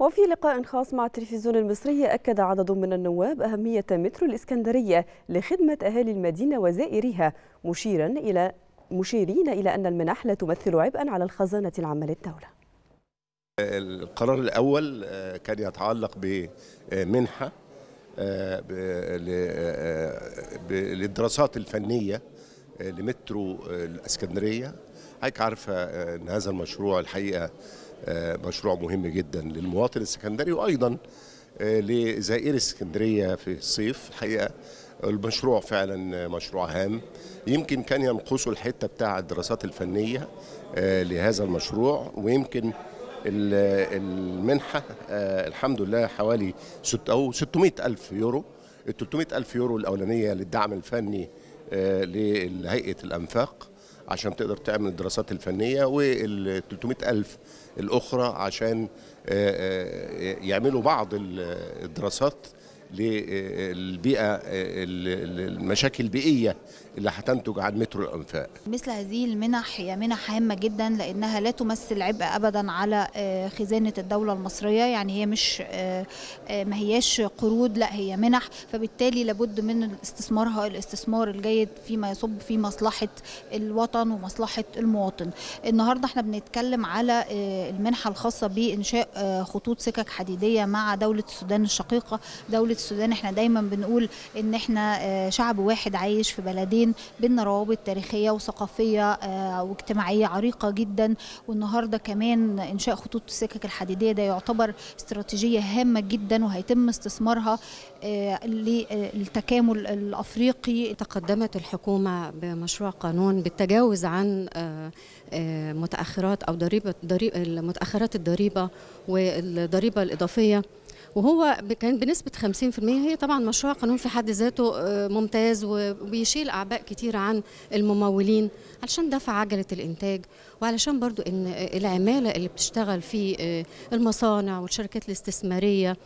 وفي لقاء خاص مع التلفزيون المصري أكد عدد من النواب أهمية مترو الإسكندرية لخدمة أهالي المدينة وزائريها مشيرا إلى مشيرين إلى أن المنح لا تمثل عبئا على الخزانة العامة للدولة القرار الأول آه، كان يتعلق بمنحة آه، آه، للدراسات الفنية آه، لمترو آه، الاسكندريه حضرتك عارفه آه، ان هذا المشروع الحقيقه مشروع مهم جدا للمواطن السكندري وايضا لزائر اسكندريه في الصيف الحقيقه المشروع فعلا مشروع هام يمكن كان ينقصه الحته بتاع الدراسات الفنيه لهذا المشروع ويمكن المنحه الحمد لله حوالي ست او 600 الف يورو ال 300 الف يورو الاولانيه للدعم الفني آه، لهيئه الانفاق عشان تقدر تعمل الدراسات الفنيه وال 300 الف الاخرى عشان آه، آه، يعملوا بعض الدراسات للبيئه المشاكل البيئيه اللي هتنتج عن مترو الانفاق. مثل هذه المنح هي منح هامه جدا لانها لا تمثل عبء ابدا على آه، خزانه الدوله المصريه يعني هي مش آه، آه، ما هياش قروض لا هي منح فبالتالي لابد من استثمارها الاستثمار الجيد فيما يصب في مصلحه الوطن ومصلحه المواطن. النهارده احنا بنتكلم على المنحه الخاصه بانشاء خطوط سكك حديديه مع دوله السودان الشقيقه دوله السودان احنا دايما بنقول ان احنا آه، شعب واحد عايش في بلدين بينا روابط تاريخيه وثقافيه آه، واجتماعيه عريقه جدا والنهارده كمان انشاء خطوط السكك الحديديه ده يعتبر استراتيجيه هامه جدا وهيتم استثمارها آه، للتكامل الافريقي تقدمت الحكومه بمشروع قانون بالتجاوز عن متاخرات او ضريبه المتاخرات الضريبه والضريبه الاضافيه وهو كان بنسبه 50% هي طبعا مشروع قانون في حد ذاته آه، ممتاز وبيشيل اعباء كتير عن الممولين علشان دفع عجله الانتاج وعلشان برضو ان العماله اللي بتشتغل في آه، المصانع والشركات الاستثماريه